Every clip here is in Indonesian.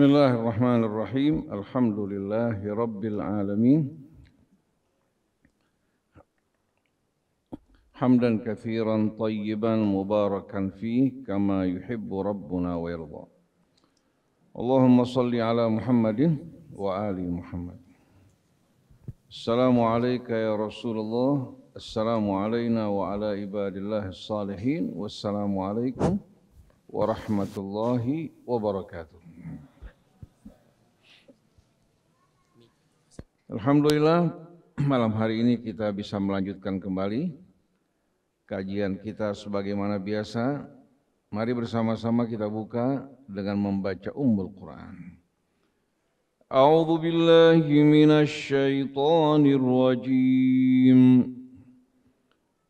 بسم الله الرحمن الرحيم الحمد لله رب العالمين حمدا كثيرا طيبا مباركا فيه كما يحب ربنا ويرضى اللهم صل على محمد وآل محمد السلام عليك يا رسول الله السلام علينا وعلى عباد الله الصالحين والسلام عليكم ورحمة الله وبركاته Alhamdulillah malam hari ini kita bisa melanjutkan kembali kajian kita sebagaimana biasa. Mari bersama-sama kita buka dengan membaca Ummul Quran. A'udzu billahi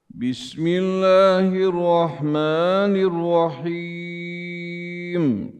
Bismillahirrahmanirrahim.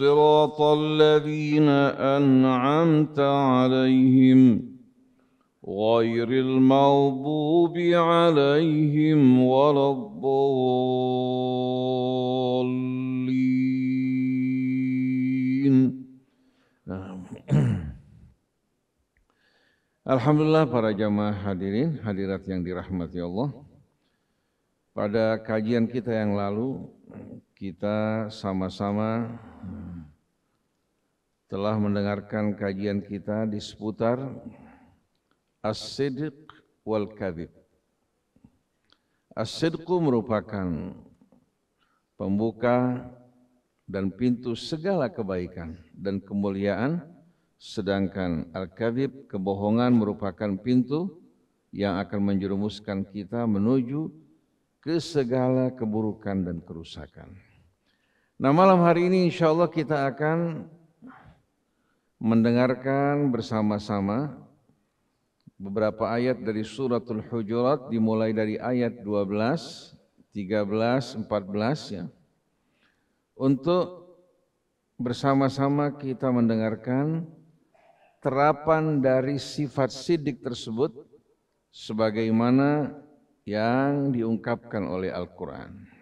صراط الذين أنعمت عليهم غير المغضوب عليهم ولا الضالين Alhamdulillah para jamaah hadirin, hadirat yang dirahmati Allah. Pada kajian kita yang lalu kita sama-sama hmm, telah mendengarkan kajian kita di seputar As-Sidq wal Kadhib. as merupakan pembuka dan pintu segala kebaikan dan kemuliaan, sedangkan Al-Kadhib, kebohongan merupakan pintu yang akan menjerumuskan kita menuju ke segala keburukan dan kerusakan. Nah malam hari ini insya Allah kita akan mendengarkan bersama-sama beberapa ayat dari suratul hujurat dimulai dari ayat 12, 13, 14 ya. Untuk bersama-sama kita mendengarkan terapan dari sifat sidik tersebut sebagaimana yang diungkapkan oleh Al-Quran.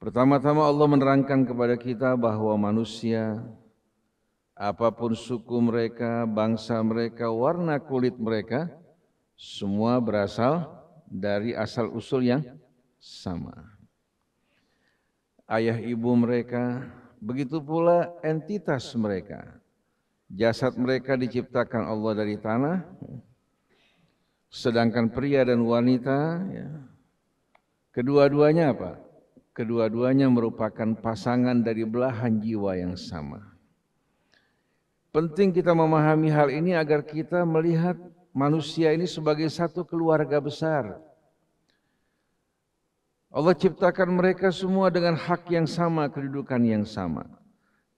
Pertama-tama Allah menerangkan kepada kita bahwa manusia apapun suku mereka, bangsa mereka, warna kulit mereka semua berasal dari asal usul yang sama. Ayah ibu mereka, begitu pula entitas mereka. Jasad mereka diciptakan Allah dari tanah, sedangkan pria dan wanita, ya, kedua-duanya apa? Kedua-duanya merupakan pasangan dari belahan jiwa yang sama. Penting kita memahami hal ini agar kita melihat manusia ini sebagai satu keluarga besar. Allah ciptakan mereka semua dengan hak yang sama, kedudukan yang sama.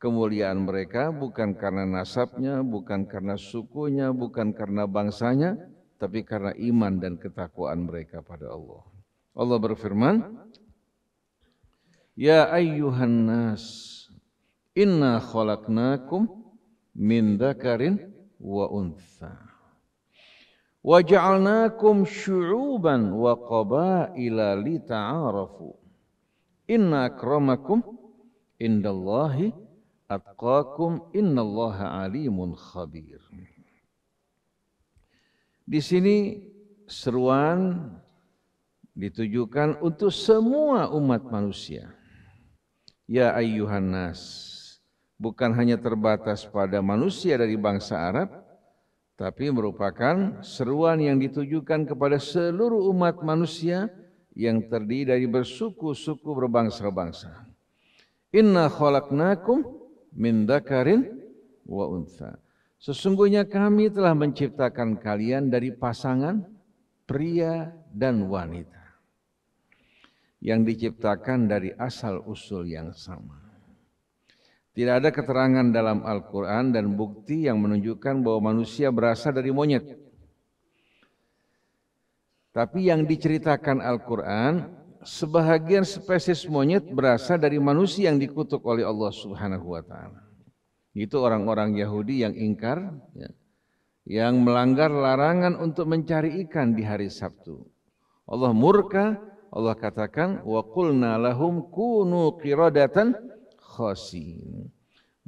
Kemuliaan mereka bukan karena nasabnya, bukan karena sukunya, bukan karena bangsanya, tapi karena iman dan ketakwaan mereka pada Allah. Allah berfirman, Ya ayyuhan nas, inna khalaqnakum min dzakarin wa untha. Wa ja'alnakum syu'uban wa qabaila lita'arafu. Inna akramakum indallahi atqakum innallaha alimun khabir. Di sini seruan ditujukan untuk semua umat manusia Ya ayyuhan nas, bukan hanya terbatas pada manusia dari bangsa Arab, tapi merupakan seruan yang ditujukan kepada seluruh umat manusia yang terdiri dari bersuku-suku berbangsa-bangsa. Inna khalaqnakum min dakarin wa untha. Sesungguhnya kami telah menciptakan kalian dari pasangan pria dan wanita yang diciptakan dari asal usul yang sama. Tidak ada keterangan dalam Al-Quran dan bukti yang menunjukkan bahwa manusia berasal dari monyet. Tapi yang diceritakan Al-Quran, sebahagian spesies monyet berasal dari manusia yang dikutuk oleh Allah Subhanahu wa Ta'ala. Itu orang-orang Yahudi yang ingkar, ya, yang melanggar larangan untuk mencari ikan di hari Sabtu. Allah murka Allah katakan wa qulna lahum kunu qiradatan khasin.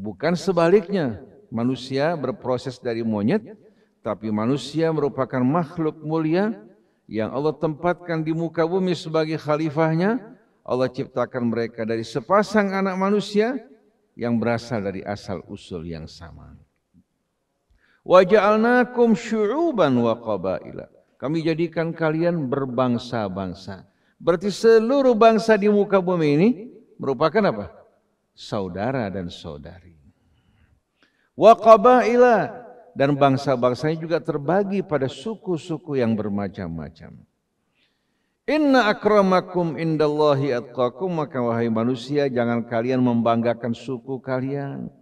Bukan sebaliknya, manusia berproses dari monyet, tapi manusia merupakan makhluk mulia yang Allah tempatkan di muka bumi sebagai khalifahnya. Allah ciptakan mereka dari sepasang anak manusia yang berasal dari asal usul yang sama. Wa ja'alnakum syu'uban wa qabaila. Kami jadikan kalian berbangsa-bangsa. Berarti seluruh bangsa di muka bumi ini merupakan apa? Saudara dan saudari. Wa qabaila dan bangsa-bangsanya juga terbagi pada suku-suku yang bermacam-macam. Inna akramakum indallahi atqakum maka wahai manusia jangan kalian membanggakan suku kalian,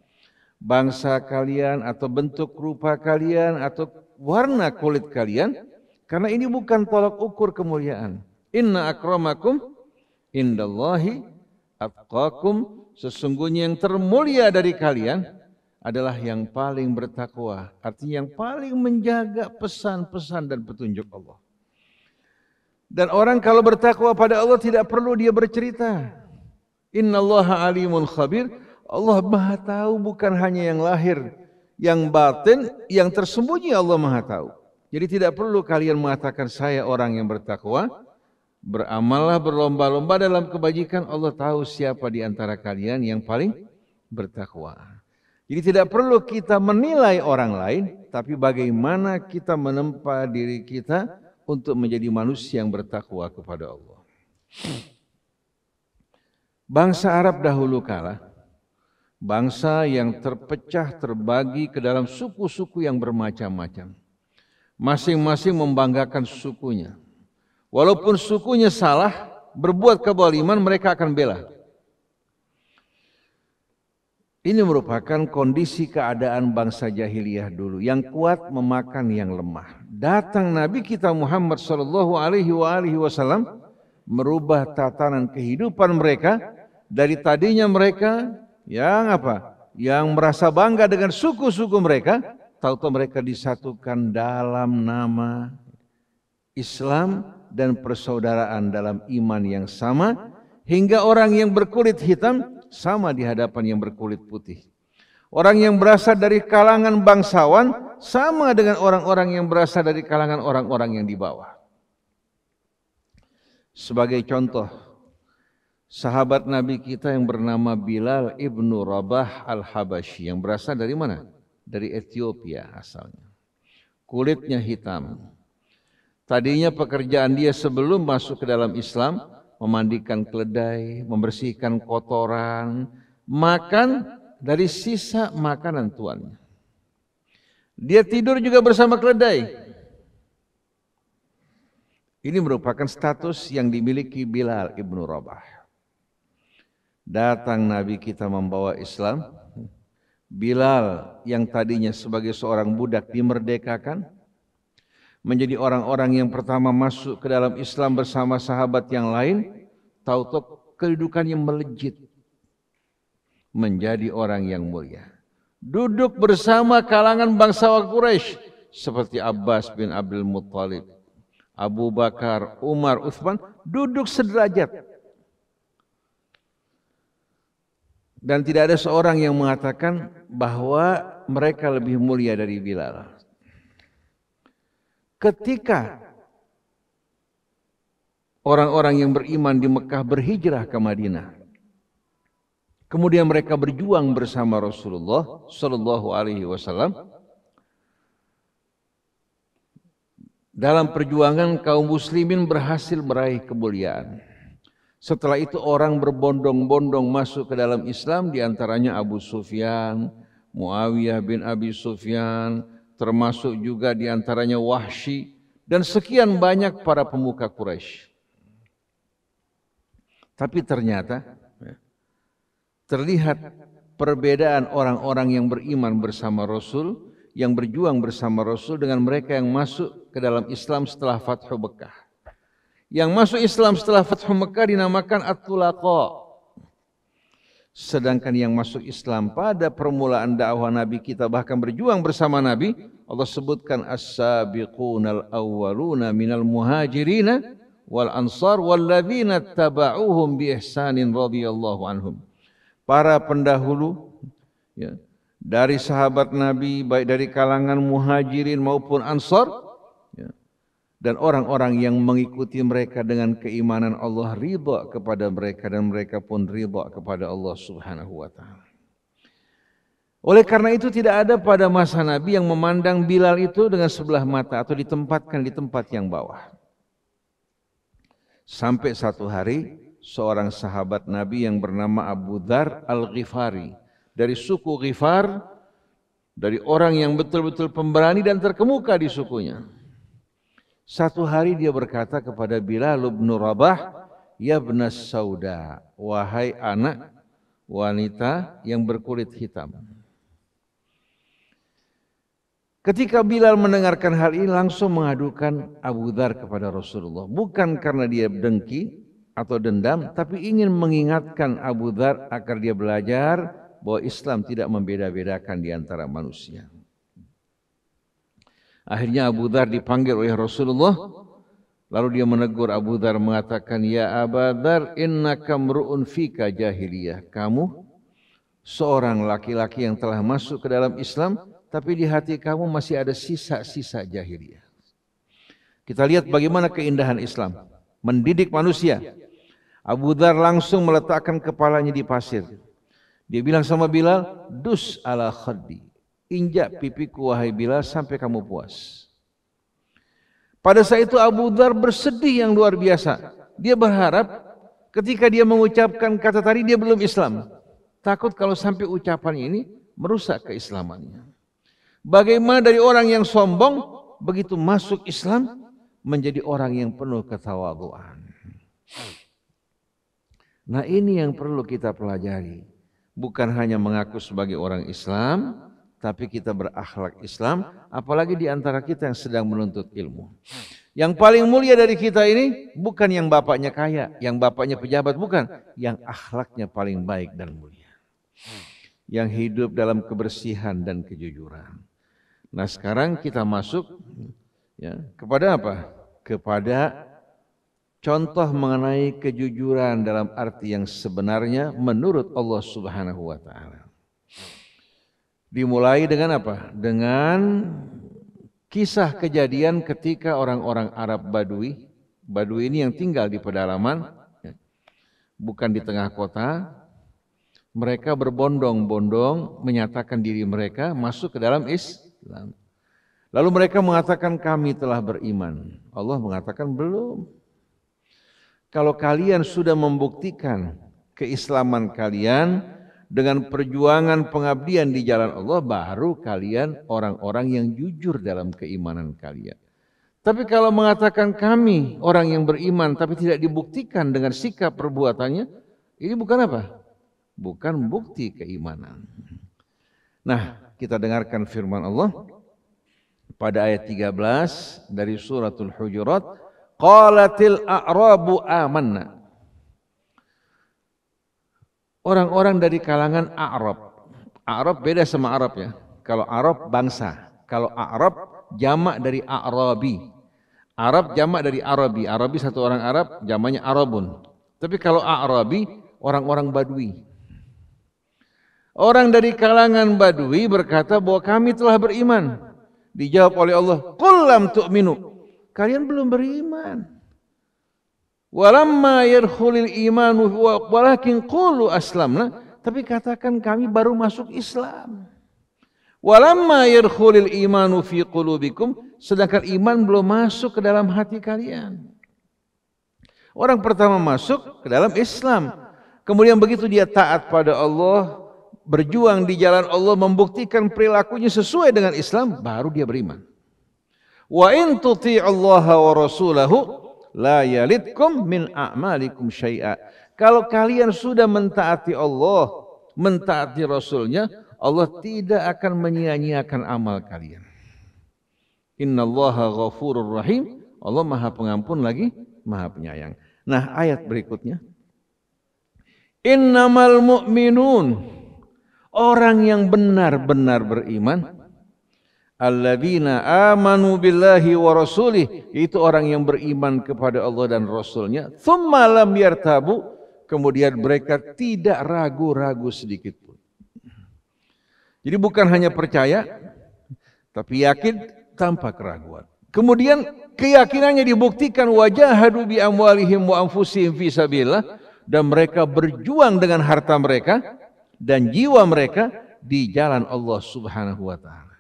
bangsa kalian atau bentuk rupa kalian atau warna kulit kalian karena ini bukan tolak ukur kemuliaan. Inna akramakum indallahi atqakum sesungguhnya yang termulia dari kalian adalah yang paling bertakwa. Artinya yang paling menjaga pesan-pesan dan petunjuk Allah. Dan orang kalau bertakwa pada Allah tidak perlu dia bercerita. Inna Allah alimun khabir. Allah maha tahu bukan hanya yang lahir. Yang batin, yang tersembunyi Allah maha tahu. Jadi tidak perlu kalian mengatakan saya orang yang bertakwa. Beramallah berlomba-lomba dalam kebajikan. Allah tahu siapa di antara kalian yang paling bertakwa. Jadi tidak perlu kita menilai orang lain, tapi bagaimana kita menempa diri kita untuk menjadi manusia yang bertakwa kepada Allah. Bangsa Arab dahulu kala, bangsa yang terpecah terbagi ke dalam suku-suku yang bermacam-macam. Masing-masing membanggakan sukunya. Walaupun sukunya salah, berbuat kebaliman mereka akan bela. Ini merupakan kondisi keadaan bangsa jahiliyah dulu yang kuat memakan yang lemah. Datang Nabi kita Muhammad Shallallahu Alaihi Wasallam merubah tatanan kehidupan mereka dari tadinya mereka yang apa? Yang merasa bangga dengan suku-suku mereka, tahu-tahu mereka disatukan dalam nama Islam dan persaudaraan dalam iman yang sama hingga orang yang berkulit hitam sama di hadapan yang berkulit putih. Orang yang berasal dari kalangan bangsawan sama dengan orang-orang yang berasal dari kalangan orang-orang yang di bawah. Sebagai contoh, sahabat Nabi kita yang bernama Bilal ibnu Rabah al-Habashi yang berasal dari mana? Dari Ethiopia asalnya. Kulitnya hitam, Tadinya pekerjaan dia sebelum masuk ke dalam Islam, memandikan keledai, membersihkan kotoran, makan dari sisa makanan tuannya. Dia tidur juga bersama keledai. Ini merupakan status yang dimiliki Bilal ibnu Rabah. Datang Nabi kita membawa Islam. Bilal yang tadinya sebagai seorang budak dimerdekakan, menjadi orang-orang yang pertama masuk ke dalam Islam bersama sahabat yang lain, tahu-tahu kedudukannya melejit menjadi orang yang mulia. Duduk bersama kalangan bangsawan Quraisy seperti Abbas bin Abdul Muttalib, Abu Bakar, Umar, Uthman duduk sederajat. Dan tidak ada seorang yang mengatakan bahwa mereka lebih mulia dari Bilal ketika orang-orang yang beriman di Mekah berhijrah ke Madinah. Kemudian mereka berjuang bersama Rasulullah Shallallahu Alaihi Wasallam. Dalam perjuangan kaum muslimin berhasil meraih kemuliaan. Setelah itu orang berbondong-bondong masuk ke dalam Islam diantaranya Abu Sufyan, Muawiyah bin Abi Sufyan, termasuk juga di antaranya Wahsy dan sekian banyak para pemuka Quraisy. Tapi ternyata ya, terlihat perbedaan orang-orang yang beriman bersama Rasul, yang berjuang bersama Rasul dengan mereka yang masuk ke dalam Islam setelah Fathu Mekah. Yang masuk Islam setelah Fathu Mekah dinamakan at tulaqah Sedangkan yang masuk Islam pada permulaan dakwah Nabi kita bahkan berjuang bersama Nabi, Allah sebutkan as-sabiquna al-awwaluna minal muhajirina wal ansar wal ladzina taba'uhum bi ihsanin radhiyallahu anhum. Para pendahulu ya, dari sahabat Nabi baik dari kalangan muhajirin maupun ansar dan orang-orang yang mengikuti mereka dengan keimanan Allah riba kepada mereka dan mereka pun riba kepada Allah Subhanahu wa taala. Oleh karena itu tidak ada pada masa Nabi yang memandang Bilal itu dengan sebelah mata atau ditempatkan di tempat yang bawah. Sampai satu hari seorang sahabat Nabi yang bernama Abu Dhar Al-Ghifari dari suku Ghifar dari orang yang betul-betul pemberani dan terkemuka di sukunya satu hari dia berkata kepada Bilal bin Rabah, "Ya benas sauda, wahai anak wanita yang berkulit hitam." Ketika Bilal mendengarkan hal ini langsung mengadukan Abu Dhar kepada Rasulullah. Bukan karena dia dengki atau dendam, tapi ingin mengingatkan Abu Dhar agar dia belajar bahwa Islam tidak membeda-bedakan di antara manusia. Akhirnya Abu Dhar dipanggil oleh Rasulullah. Lalu dia menegur Abu Dhar mengatakan, Ya Abu Dhar, innaka mru'un fika jahiliyah. Kamu seorang laki-laki yang telah masuk ke dalam Islam, tapi di hati kamu masih ada sisa-sisa jahiliyah. Kita lihat bagaimana keindahan Islam. Mendidik manusia. Abu Dhar langsung meletakkan kepalanya di pasir. Dia bilang sama Bilal, Dus ala khaddi injak pipiku wahai Bilal sampai kamu puas. Pada saat itu Abu Dhar bersedih yang luar biasa. Dia berharap ketika dia mengucapkan kata tadi dia belum Islam. Takut kalau sampai ucapan ini merusak keislamannya. Bagaimana dari orang yang sombong begitu masuk Islam menjadi orang yang penuh ketawaduan. Nah ini yang perlu kita pelajari. Bukan hanya mengaku sebagai orang Islam, tapi kita berakhlak Islam, apalagi di antara kita yang sedang menuntut ilmu. Yang paling mulia dari kita ini bukan yang bapaknya kaya, yang bapaknya pejabat, bukan. Yang akhlaknya paling baik dan mulia. Yang hidup dalam kebersihan dan kejujuran. Nah sekarang kita masuk ya, kepada apa? Kepada contoh mengenai kejujuran dalam arti yang sebenarnya menurut Allah Subhanahu wa taala. Dimulai dengan apa? Dengan kisah kejadian ketika orang-orang Arab Badui, Badui ini yang tinggal di pedalaman, ya, bukan di tengah kota, mereka berbondong-bondong menyatakan diri mereka masuk ke dalam Islam. Lalu mereka mengatakan kami telah beriman. Allah mengatakan belum. Kalau kalian sudah membuktikan keislaman kalian, dengan perjuangan pengabdian di jalan Allah baru kalian orang-orang yang jujur dalam keimanan kalian. Tapi kalau mengatakan kami orang yang beriman tapi tidak dibuktikan dengan sikap perbuatannya, ini bukan apa? Bukan bukti keimanan. Nah, kita dengarkan firman Allah pada ayat 13 dari suratul Hujurat, qalatil a'rabu amanna orang-orang dari kalangan Arab. Arab beda sama Arab ya. Kalau Arab bangsa, kalau Arab jamak dari Arabi. Arab jamak dari Arabi. Arabi satu orang Arab, jamaknya Arabun. Tapi kalau Arabi orang-orang Badui. Orang dari kalangan Badui berkata bahwa kami telah beriman. Dijawab oleh Allah, "Qul lam tu'minu." Kalian belum beriman. Walamma yarhulil iman walakin qulu aslamna. Tapi katakan kami baru masuk Islam. Walamma yarhulil imanu fi qulubikum. Sedangkan iman belum masuk ke dalam hati kalian. Orang pertama masuk ke dalam Islam. Kemudian begitu dia taat pada Allah, berjuang di jalan Allah, membuktikan perilakunya sesuai dengan Islam, baru dia beriman. Wa in Allah wa rasulahu la yalidkum min a'malikum syai'a. Kalau kalian sudah mentaati Allah, mentaati Rasulnya, Allah tidak akan menyia-nyiakan amal kalian. Innallaha ghafurur rahim. Allah Maha Pengampun lagi, Maha Penyayang. Nah, ayat berikutnya. Innamal mu'minun. Orang yang benar-benar beriman alladzina amanu billahi wa rasulih itu orang yang beriman kepada Allah dan Rasulnya thumma lam yartabu kemudian mereka tidak ragu-ragu sedikit pun jadi bukan hanya percaya tapi yakin tanpa keraguan kemudian keyakinannya dibuktikan wajah bi amwalihim wa amfusim fi sabilillah dan mereka berjuang dengan harta mereka dan jiwa mereka di jalan Allah Subhanahu wa taala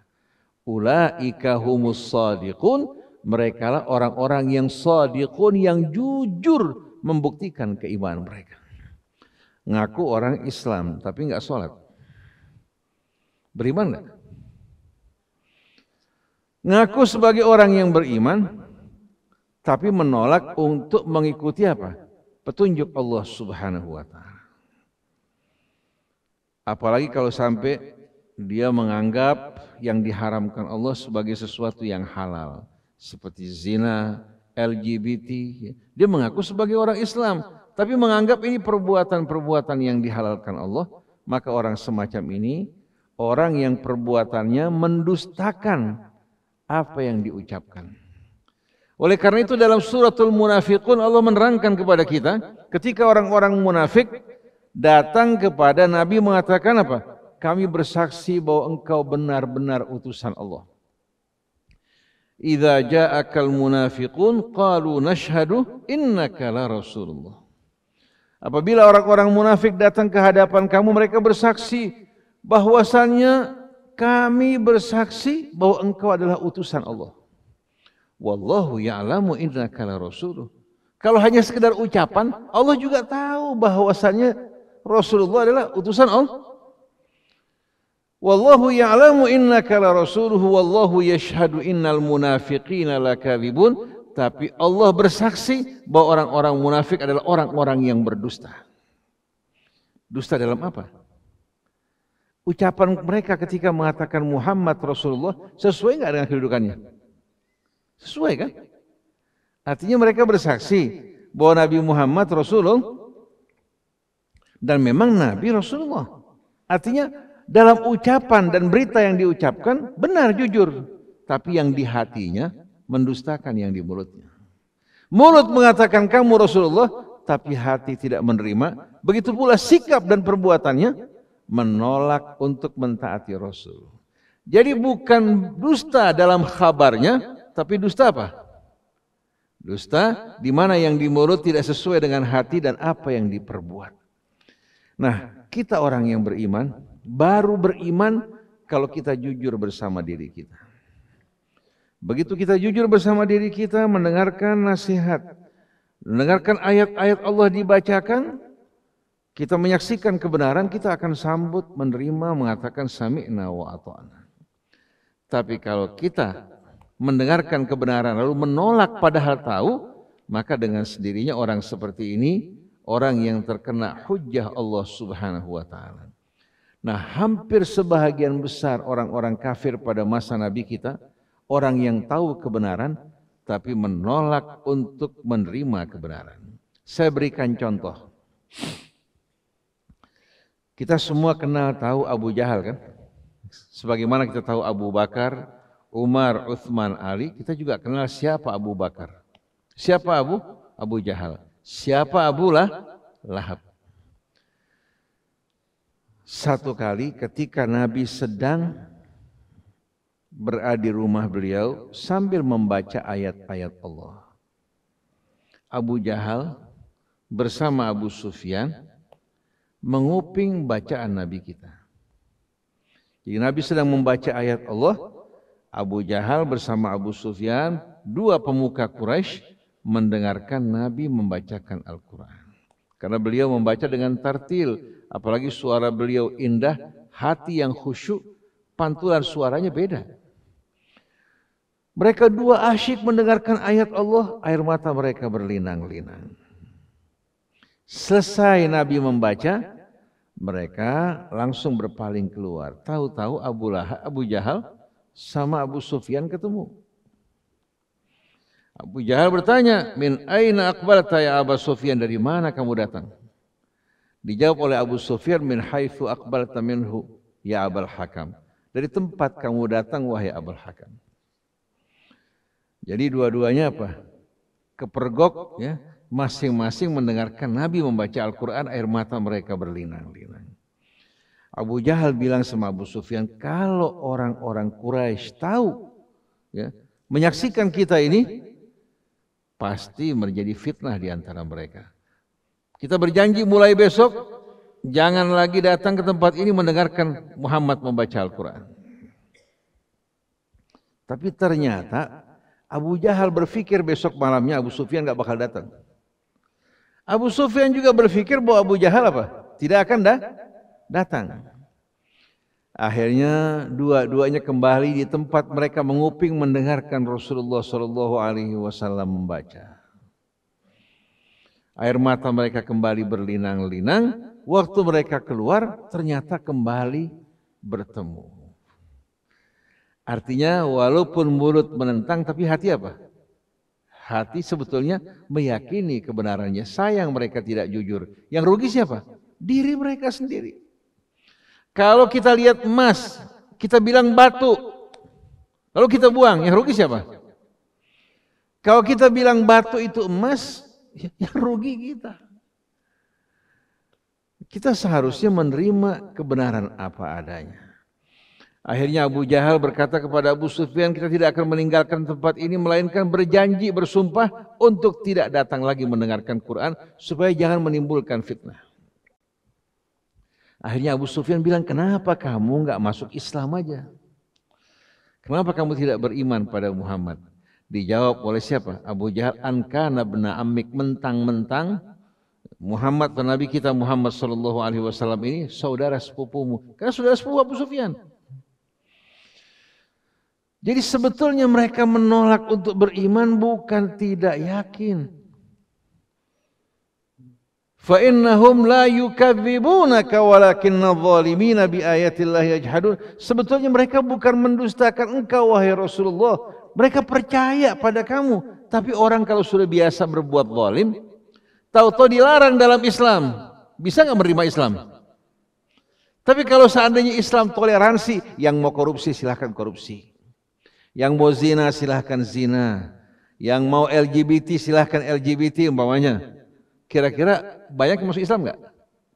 Ulaika ya humus sadiqun, mereka lah orang-orang yang sadiqun yang jujur membuktikan keimanan mereka. Ngaku ya. orang Islam tapi nggak sholat. Beriman nggak? Ngaku sebagai orang yang beriman tapi menolak untuk mengikuti apa? Petunjuk Allah Subhanahu wa taala. Apalagi kalau sampai dia menganggap yang diharamkan Allah sebagai sesuatu yang halal seperti zina, LGBT. Dia mengaku sebagai orang Islam tapi menganggap ini perbuatan-perbuatan yang dihalalkan Allah, maka orang semacam ini orang yang perbuatannya mendustakan apa yang diucapkan. Oleh karena itu dalam suratul munafiqun Allah menerangkan kepada kita ketika orang-orang munafik datang kepada Nabi mengatakan apa? kami bersaksi bahwa engkau benar-benar utusan Allah. Idza ja'akal munafiqun qalu nashhadu innaka la rasulullah. Apabila orang-orang munafik datang ke hadapan kamu mereka bersaksi bahwasannya kami bersaksi bahwa engkau adalah utusan Allah. Wallahu ya'lamu innaka la rasuluh. Kalau hanya sekedar ucapan, Allah juga tahu bahwasannya Rasulullah adalah utusan Allah. Wallahu ya'lamu innaka la rasuluhu wallahu yashhadu innal munafiqina lakadzibun. Tapi Allah bersaksi bahwa orang-orang munafik adalah orang-orang yang berdusta. Dusta dalam apa? Ucapan mereka ketika mengatakan Muhammad Rasulullah sesuai nggak dengan kedudukannya? Sesuai kan? Artinya mereka bersaksi bahwa Nabi Muhammad Rasulullah dan memang Nabi Rasulullah. Artinya dalam ucapan dan berita yang diucapkan benar jujur, tapi yang di hatinya mendustakan yang di mulutnya. Mulut mengatakan kamu Rasulullah, tapi hati tidak menerima. Begitu pula sikap dan perbuatannya menolak untuk mentaati Rasul. Jadi bukan dusta dalam kabarnya, tapi dusta apa? Dusta di mana yang di mulut tidak sesuai dengan hati dan apa yang diperbuat. Nah, kita orang yang beriman, Baru beriman kalau kita jujur bersama diri kita. Begitu kita jujur bersama diri kita, mendengarkan nasihat, mendengarkan ayat-ayat Allah dibacakan, kita menyaksikan kebenaran, kita akan sambut, menerima, mengatakan sami'na wa ato'ana. Tapi kalau kita mendengarkan kebenaran lalu menolak padahal tahu, maka dengan sendirinya orang seperti ini orang yang terkena hujah Allah Subhanahu wa taala. Nah, hampir sebahagian besar orang-orang kafir pada masa Nabi kita, orang yang tahu kebenaran tapi menolak untuk menerima kebenaran. Saya berikan contoh. Kita semua kenal tahu Abu Jahal kan? Sebagaimana kita tahu Abu Bakar, Umar, Uthman, Ali, kita juga kenal siapa Abu Bakar. Siapa Abu? Abu Jahal. Siapa Abu lah? Lahab. Satu kali ketika Nabi sedang berada di rumah beliau sambil membaca ayat-ayat Allah. Abu Jahal bersama Abu Sufyan menguping bacaan Nabi kita. Jadi Nabi sedang membaca ayat Allah, Abu Jahal bersama Abu Sufyan, dua pemuka Quraisy mendengarkan Nabi membacakan Al-Quran. Karena beliau membaca dengan tartil, apalagi suara beliau indah, hati yang khusyuk, pantulan suaranya beda. Mereka dua asyik mendengarkan ayat Allah, air mata mereka berlinang-linang. Selesai Nabi membaca, mereka langsung berpaling keluar. Tahu-tahu Abu Lahab, Abu Jahal sama Abu Sufyan ketemu. Abu Jahal bertanya, "Min aina aqbalta ya Abu Sufyan? Dari mana kamu datang?" Dijawab oleh Abu Sufyan, "Min haitsu aqbalta minhu ya Abul Hakam." Dari tempat kamu datang wahai Abul Hakam. Jadi dua-duanya apa? Kepergok ya, masing-masing mendengarkan Nabi membaca Al-Qur'an air mata mereka berlinang-linang. Abu Jahal bilang sama Abu Sufyan, "Kalau orang-orang Quraisy tahu ya, menyaksikan kita ini, pasti menjadi fitnah di antara mereka. Kita berjanji mulai besok jangan lagi datang ke tempat ini mendengarkan Muhammad membaca Al-Quran. Tapi ternyata Abu Jahal berpikir besok malamnya Abu Sufyan nggak bakal datang. Abu Sufyan juga berpikir bahwa Abu Jahal apa? Tidak akan dah datang. Akhirnya dua-duanya kembali di tempat mereka menguping mendengarkan Rasulullah Shallallahu Alaihi Wasallam membaca. Air mata mereka kembali berlinang-linang. Waktu mereka keluar, ternyata kembali bertemu. Artinya walaupun mulut menentang, tapi hati apa? Hati sebetulnya meyakini kebenarannya. Sayang mereka tidak jujur. Yang rugi siapa? Diri mereka sendiri. Kalau kita lihat emas, kita bilang batu. Lalu kita buang, yang rugi siapa? Kalau kita bilang batu itu emas, yang ya rugi kita. Kita seharusnya menerima kebenaran apa adanya. Akhirnya Abu Jahal berkata kepada Abu Sufyan, kita tidak akan meninggalkan tempat ini, melainkan berjanji, bersumpah untuk tidak datang lagi mendengarkan Quran, supaya jangan menimbulkan fitnah. Akhirnya Abu Sufyan bilang, kenapa kamu nggak masuk Islam aja? Kenapa kamu tidak beriman pada Muhammad? Dijawab oleh siapa? Abu Jahal Anka nabna amik mentang-mentang Muhammad dan Nabi kita Muhammad Shallallahu Alaihi Wasallam ini saudara sepupumu. Karena saudara sepupu Abu Sufyan. Jadi sebetulnya mereka menolak untuk beriman bukan tidak yakin, fa innahum la yukadzibunaka walakinna adh-dhalimina bi yajhadun sebetulnya mereka bukan mendustakan engkau wahai Rasulullah mereka percaya pada kamu tapi orang kalau sudah biasa berbuat zalim tahu-tahu dilarang dalam Islam bisa nggak menerima Islam tapi kalau seandainya Islam toleransi yang mau korupsi silahkan korupsi yang mau zina silahkan zina yang mau LGBT silahkan LGBT umpamanya kira-kira banyak yang masuk Islam nggak?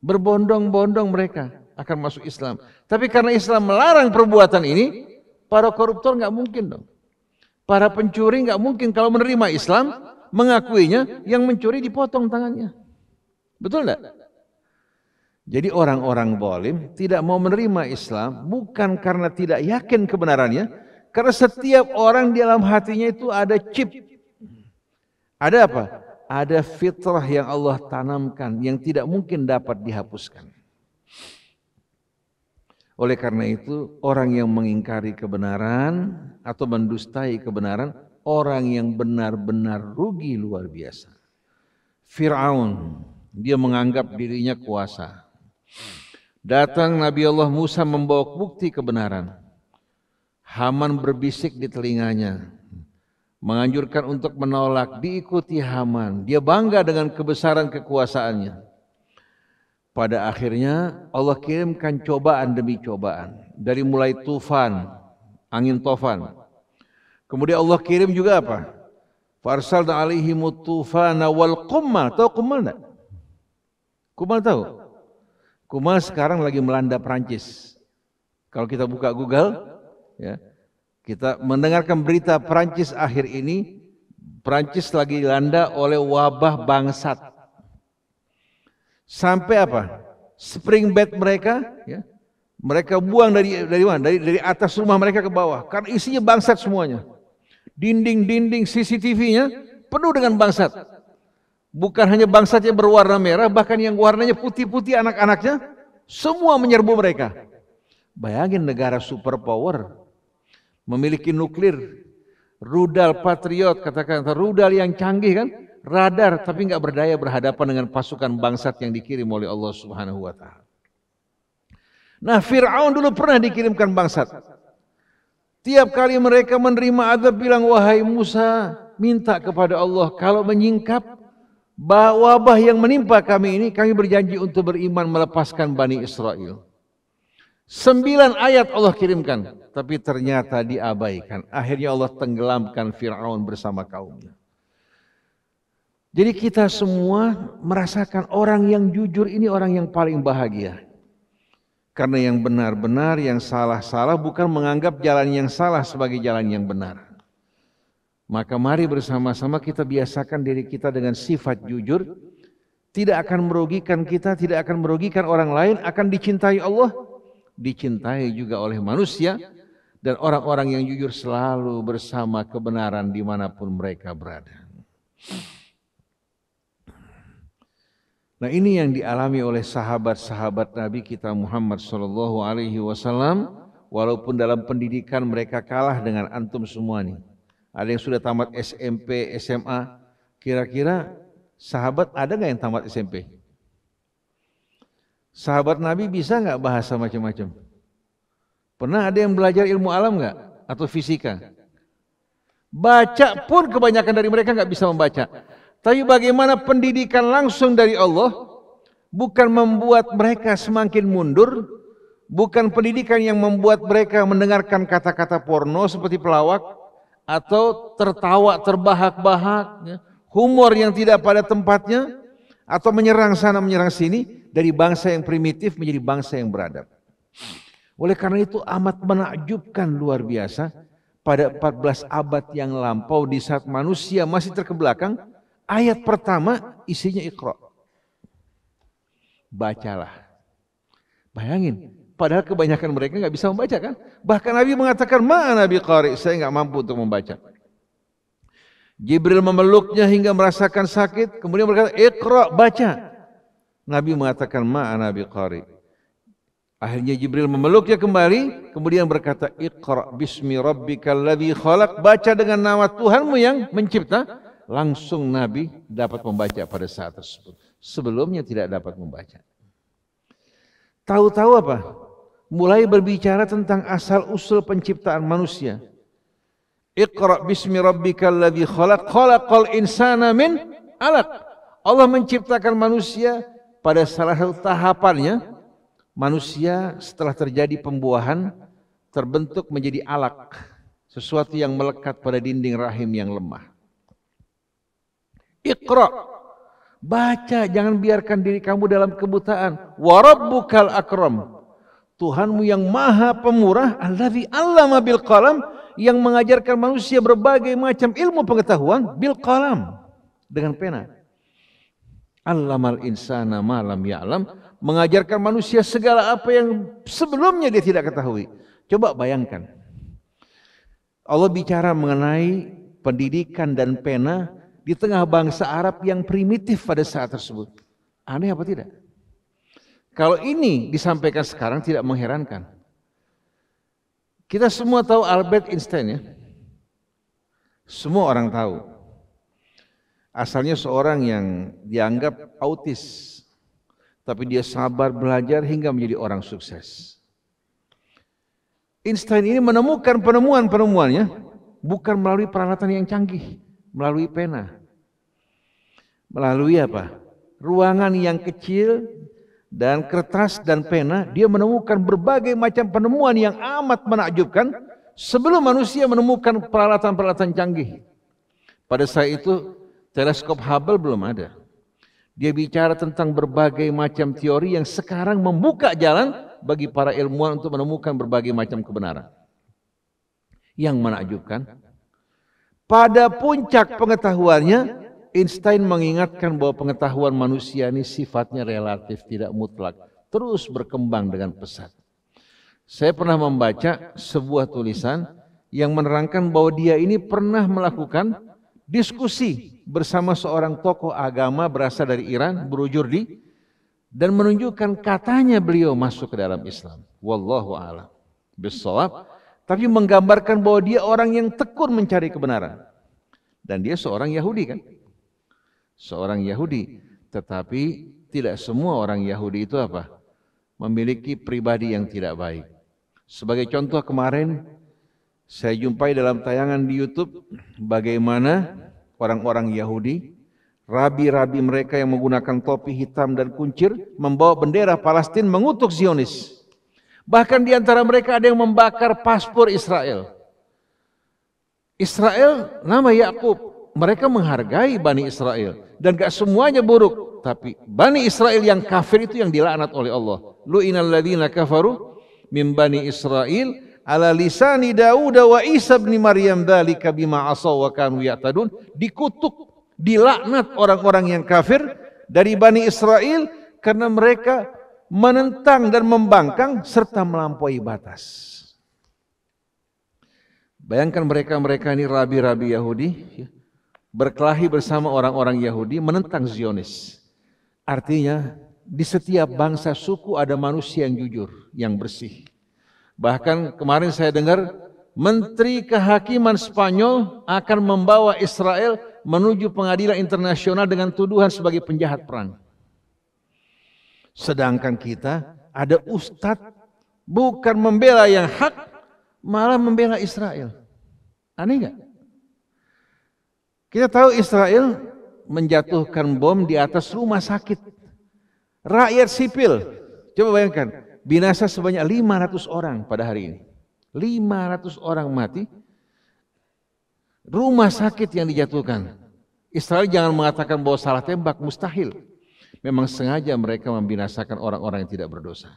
Berbondong-bondong mereka akan masuk Islam. Tapi karena Islam melarang perbuatan ini, para koruptor nggak mungkin dong. Para pencuri nggak mungkin kalau menerima Islam, mengakuinya, yang mencuri dipotong tangannya. Betul nggak? Jadi orang-orang bolim tidak mau menerima Islam bukan karena tidak yakin kebenarannya, karena setiap orang di dalam hatinya itu ada chip. Ada apa? ada fitrah yang Allah tanamkan yang tidak mungkin dapat dihapuskan. Oleh karena itu, orang yang mengingkari kebenaran atau mendustai kebenaran, orang yang benar-benar rugi luar biasa. Firaun, dia menganggap dirinya kuasa. Datang Nabi Allah Musa membawa bukti kebenaran. Haman berbisik di telinganya, menganjurkan untuk menolak diikuti Haman. Dia bangga dengan kebesaran kekuasaannya. Pada akhirnya Allah kirimkan cobaan demi cobaan dari mulai tufan, angin tofan. Kemudian Allah kirim juga apa? Farsal dan tufana wal kumal. Tahu kumal tak? kumal tahu? kumal sekarang lagi melanda Perancis. Kalau kita buka Google, ya, kita mendengarkan berita Perancis akhir ini, Perancis lagi dilanda oleh wabah bangsat. Sampai apa? Spring bed mereka, ya, mereka buang dari dari mana? Dari, dari atas rumah mereka ke bawah. Karena isinya bangsat semuanya. Dinding-dinding CCTV-nya penuh dengan bangsat. Bukan hanya bangsatnya berwarna merah, bahkan yang warnanya putih-putih anak-anaknya, semua menyerbu mereka. Bayangin negara superpower memiliki nuklir, rudal patriot, katakan rudal yang canggih kan, radar tapi nggak berdaya berhadapan dengan pasukan bangsat yang dikirim oleh Allah Subhanahu wa taala. Nah, Firaun dulu pernah dikirimkan bangsat. Tiap kali mereka menerima azab bilang wahai Musa, minta kepada Allah kalau menyingkap bahwa wabah yang menimpa kami ini, kami berjanji untuk beriman melepaskan Bani Israel. Sembilan ayat Allah kirimkan, tapi ternyata diabaikan. Akhirnya Allah tenggelamkan Fir'aun bersama kaumnya. Jadi kita semua merasakan orang yang jujur ini orang yang paling bahagia. Karena yang benar-benar, yang salah-salah bukan menganggap jalan yang salah sebagai jalan yang benar. Maka mari bersama-sama kita biasakan diri kita dengan sifat jujur. Tidak akan merugikan kita, tidak akan merugikan orang lain, akan dicintai Allah dicintai juga oleh manusia dan orang-orang yang jujur selalu bersama kebenaran dimanapun mereka berada. Nah ini yang dialami oleh sahabat-sahabat Nabi kita Muhammad Shallallahu Alaihi Wasallam walaupun dalam pendidikan mereka kalah dengan antum semua nih. Ada yang sudah tamat SMP, SMA. Kira-kira sahabat ada nggak yang tamat SMP? Sahabat Nabi bisa nggak bahasa macam-macam? Pernah ada yang belajar ilmu alam nggak? Atau fisika? Baca pun kebanyakan dari mereka nggak bisa membaca. Tapi bagaimana pendidikan langsung dari Allah bukan membuat mereka semakin mundur, bukan pendidikan yang membuat mereka mendengarkan kata-kata porno seperti pelawak atau tertawa terbahak-bahak, ya, humor yang tidak pada tempatnya atau menyerang sana menyerang sini, dari bangsa yang primitif menjadi bangsa yang beradab. Oleh karena itu amat menakjubkan luar biasa pada 14 abad yang lampau di saat manusia masih terkebelakang, ayat pertama isinya ikhra. Bacalah. Bayangin, padahal kebanyakan mereka nggak bisa membaca kan? Bahkan Nabi mengatakan, mana Nabi Qari, saya nggak mampu untuk membaca." Jibril memeluknya hingga merasakan sakit, kemudian berkata, ikhra, baca." Nabi mengatakan ma'ana biqari. Akhirnya Jibril memeluknya kembali, kemudian berkata, Iqra bismi rabbikal ladzi khalaq. Baca dengan nama Tuhanmu yang mencipta. Langsung Nabi dapat membaca pada saat tersebut. Sebelumnya tidak dapat membaca. Tahu-tahu apa? Mulai berbicara tentang asal-usul penciptaan manusia. Iqra bismi rabbikal ladzi khalaq. Khalaqal insana min alaq. Allah menciptakan manusia pada salah satu tahapannya manusia setelah terjadi pembuahan terbentuk menjadi alak, sesuatu yang melekat pada dinding rahim yang lemah. Iqra, baca, jangan biarkan diri kamu dalam kebutaan. Warabbukal akram. Tuhanmu yang maha pemurah, allazi allama bil qalam yang mengajarkan manusia berbagai macam ilmu pengetahuan bil qalam dengan pena. Alamal insana malam ya'lam. Mengajarkan manusia segala apa yang sebelumnya dia tidak ketahui. Coba bayangkan. Allah bicara mengenai pendidikan dan pena di tengah bangsa Arab yang primitif pada saat tersebut. Aneh apa tidak? Kalau ini disampaikan sekarang tidak mengherankan. Kita semua tahu Albert Einstein ya. Semua orang tahu Asalnya seorang yang dianggap autis, tapi dia sabar belajar hingga menjadi orang sukses. Einstein ini menemukan penemuan-penemuannya bukan melalui peralatan yang canggih, melalui pena. Melalui apa? Ruangan yang kecil dan kertas dan pena, dia menemukan berbagai macam penemuan yang amat menakjubkan sebelum manusia menemukan peralatan-peralatan canggih. Pada saat itu Teleskop Hubble belum ada. Dia bicara tentang berbagai macam teori yang sekarang membuka jalan bagi para ilmuwan untuk menemukan berbagai macam kebenaran. Yang menakjubkan, pada puncak pengetahuannya, Einstein mengingatkan bahwa pengetahuan manusia ini sifatnya relatif, tidak mutlak, terus berkembang dengan pesat. Saya pernah membaca sebuah tulisan yang menerangkan bahwa dia ini pernah melakukan diskusi bersama seorang tokoh agama berasal dari Iran berujur di dan menunjukkan katanya beliau masuk ke dalam Islam. Wallahu a'lam bisawab. Tapi menggambarkan bahwa dia orang yang tekun mencari kebenaran. Dan dia seorang Yahudi kan? Seorang Yahudi. Tetapi tidak semua orang Yahudi itu apa? Memiliki pribadi yang tidak baik. Sebagai contoh kemarin saya jumpai dalam tayangan di YouTube bagaimana orang-orang Yahudi, rabi-rabi mereka yang menggunakan topi hitam dan kuncir membawa bendera Palestina mengutuk Zionis. Bahkan di antara mereka ada yang membakar paspor Israel. Israel nama Yakub. Mereka menghargai Bani Israel dan gak semuanya buruk, tapi Bani Israel yang kafir itu yang dilaknat oleh Allah. Lu'inal ladzina kafaru min Bani Israel ala lisani Dauda wa Isa bin Maryam dalika bima asaw wa kanu ya'tadun dikutuk dilaknat orang-orang yang kafir dari Bani Israel karena mereka menentang dan membangkang serta melampaui batas. Bayangkan mereka-mereka ini rabi-rabi Yahudi ya, berkelahi bersama orang-orang Yahudi menentang Zionis. Artinya di setiap bangsa suku ada manusia yang jujur, yang bersih. Bahkan kemarin saya dengar Menteri Kehakiman Spanyol akan membawa Israel menuju pengadilan internasional dengan tuduhan sebagai penjahat perang. Sedangkan kita ada ustadz bukan membela yang hak, malah membela Israel. Aneh nggak? Kita tahu Israel menjatuhkan bom di atas rumah sakit. Rakyat sipil. Coba bayangkan, binasa sebanyak 500 orang pada hari ini. 500 orang mati. Rumah sakit yang dijatuhkan. Israel jangan mengatakan bahwa salah tembak, mustahil. Memang sengaja mereka membinasakan orang-orang yang tidak berdosa.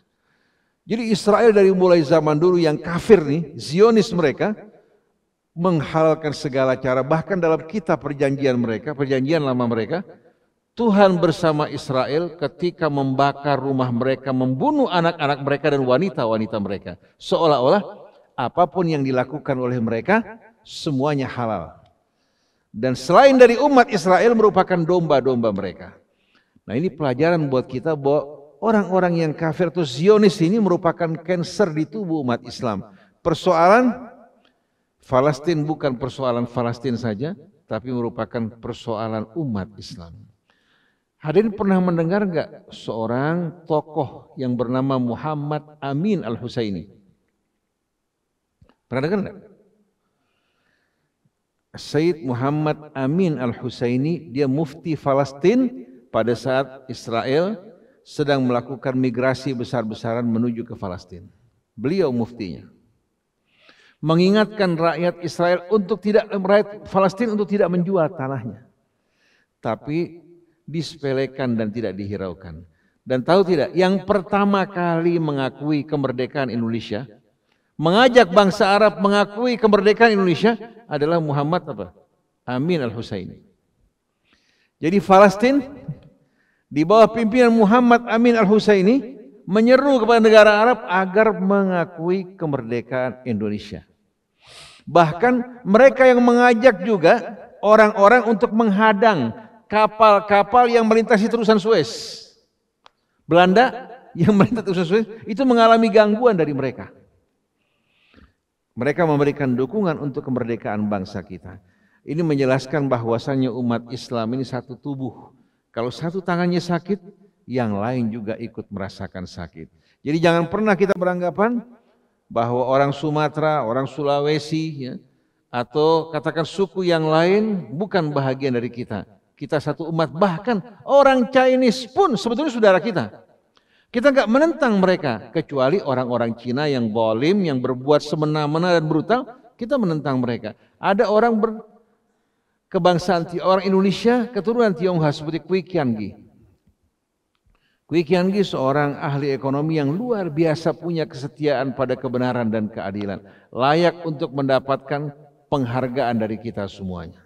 Jadi Israel dari mulai zaman dulu yang kafir nih, Zionis mereka, menghalalkan segala cara bahkan dalam kitab perjanjian mereka, perjanjian lama mereka Tuhan bersama Israel ketika membakar rumah mereka, membunuh anak-anak mereka dan wanita-wanita mereka. Seolah-olah apapun yang dilakukan oleh mereka semuanya halal. Dan selain dari umat Israel merupakan domba-domba mereka. Nah ini pelajaran buat kita bahwa orang-orang yang kafir atau Zionis ini merupakan cancer di tubuh umat Islam. Persoalan Palestina bukan persoalan Palestina saja, tapi merupakan persoalan umat Islam. Hadirin pernah mendengar nggak seorang tokoh yang bernama Muhammad Amin Al Husaini? Pernah dengar nggak? Said Muhammad Amin Al Husaini dia mufti Palestina pada saat Israel sedang melakukan migrasi besar-besaran menuju ke Palestina. Beliau muftinya mengingatkan rakyat Israel untuk tidak rakyat Palestina untuk tidak menjual tanahnya. Tapi disepelekan dan tidak dihiraukan. Dan tahu tidak, yang pertama kali mengakui kemerdekaan Indonesia, mengajak bangsa Arab mengakui kemerdekaan Indonesia adalah Muhammad apa? Amin Al-Husaini. Jadi Palestina di bawah pimpinan Muhammad Amin Al-Husaini menyeru kepada negara Arab agar mengakui kemerdekaan Indonesia. Bahkan mereka yang mengajak juga orang-orang untuk menghadang kapal-kapal yang melintasi terusan Suez. Belanda yang melintasi terusan Suez itu mengalami gangguan dari mereka. Mereka memberikan dukungan untuk kemerdekaan bangsa kita. Ini menjelaskan bahwasannya umat Islam ini satu tubuh. Kalau satu tangannya sakit, yang lain juga ikut merasakan sakit. Jadi jangan pernah kita beranggapan bahwa orang Sumatera, orang Sulawesi, ya, atau katakan suku yang lain bukan bahagian dari kita. Kita satu umat. Bahkan orang Chinese pun sebetulnya saudara kita. Kita nggak menentang mereka. Kecuali orang-orang Cina yang bolim, yang berbuat semena-mena dan brutal. Kita menentang mereka. Ada orang ber, kebangsaan orang Indonesia keturunan Tionghoa seperti Kui Kiangi. Kui seorang ahli ekonomi yang luar biasa punya kesetiaan pada kebenaran dan keadilan. Layak untuk mendapatkan penghargaan dari kita semuanya.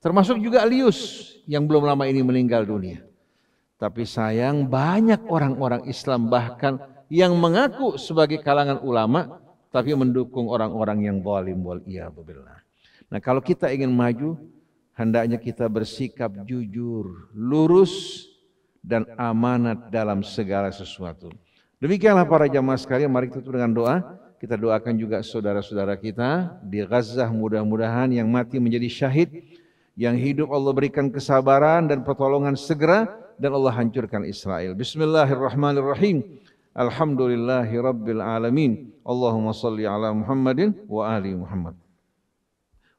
Termasuk juga Alius yang belum lama ini meninggal dunia. Tapi sayang banyak orang-orang Islam bahkan yang mengaku sebagai kalangan ulama tapi mendukung orang-orang yang zalim wal iyadzubillah. Nah, kalau kita ingin maju, hendaknya kita bersikap jujur, lurus dan amanat dalam segala sesuatu. Demikianlah para jamaah sekalian, mari kita tutup dengan doa. Kita doakan juga saudara-saudara kita di Gaza mudah-mudahan yang mati menjadi syahid Yang hidup Allah berikan kesabaran dan pertolongan segera dan Allah hancurkan Israel. Bismillahirrahmanirrahim. Alhamdulillahi rabbil alamin. Allahumma salli ala Muhammadin wa ali Muhammad.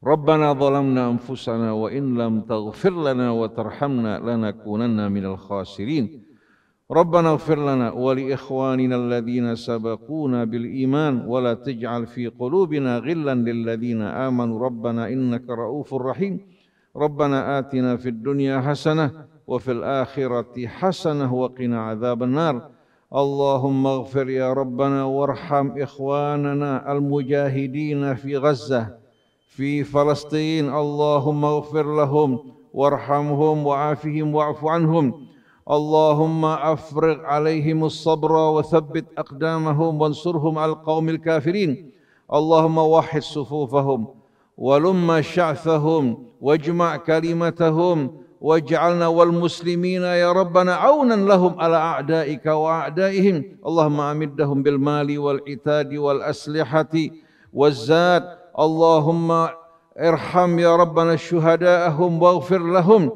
Rabbana zalamna anfusana wa in lam taghfir lana wa tarhamna lanakunanna minal khasirin. ربنا اغفر لنا ولإخواننا الذين سبقونا بالإيمان ولا تجعل في قلوبنا غلا للذين آمنوا ربنا إنك رؤوف رحيم ربنا آتنا في الدنيا حسنة وفي الآخرة حسنة وقنا عذاب النار اللهم اغفر يا ربنا وارحم إخواننا المجاهدين في غزة في فلسطين اللهم اغفر لهم وارحمهم وعافهم واعف عنهم اللهم افرغ عليهم الصبر وثبت اقدامهم وانصرهم على القوم الكافرين اللهم وحد صفوفهم ولم شعثهم واجمع كلمتهم واجعلنا والمسلمين يا ربنا عونا لهم على أعدائك وأعدائهم اللهم أمدهم بالمال والعتاد والأسلحة والزاد اللهم ارحم يا ربنا شهداءهم واغفر لهم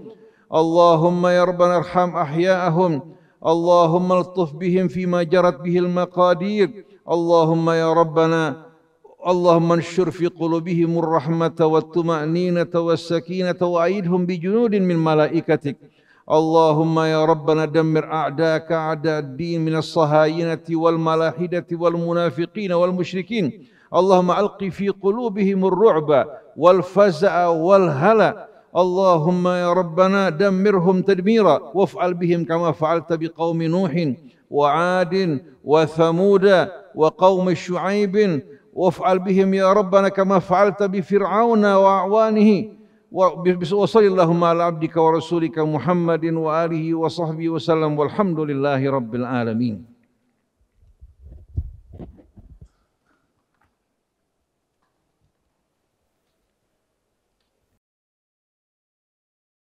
اللهم يا ربنا ارحم أحياءهم اللهم الطف بهم فيما جرت به المقادير اللهم يا ربنا اللهم انشر في قلوبهم الرحمة والطمأنينة والسكينة وأيدهم بجنود من ملائكتك اللهم يا ربنا دمر أعداءك أعداء الدين من الصهاينة والملاحدة والمنافقين والمشركين اللهم ألقي في قلوبهم الرعب والفزع والهلع اللهم يا ربنا دمرهم تدميرا وافعل بهم كما فعلت بقوم نوح وعاد وثمود وقوم شعيب وافعل بهم يا ربنا كما فعلت بفرعون وأعوانه وصل اللهم على عبدك ورسولك محمد وآله وصحبه وسلم والحمد لله رب العالمين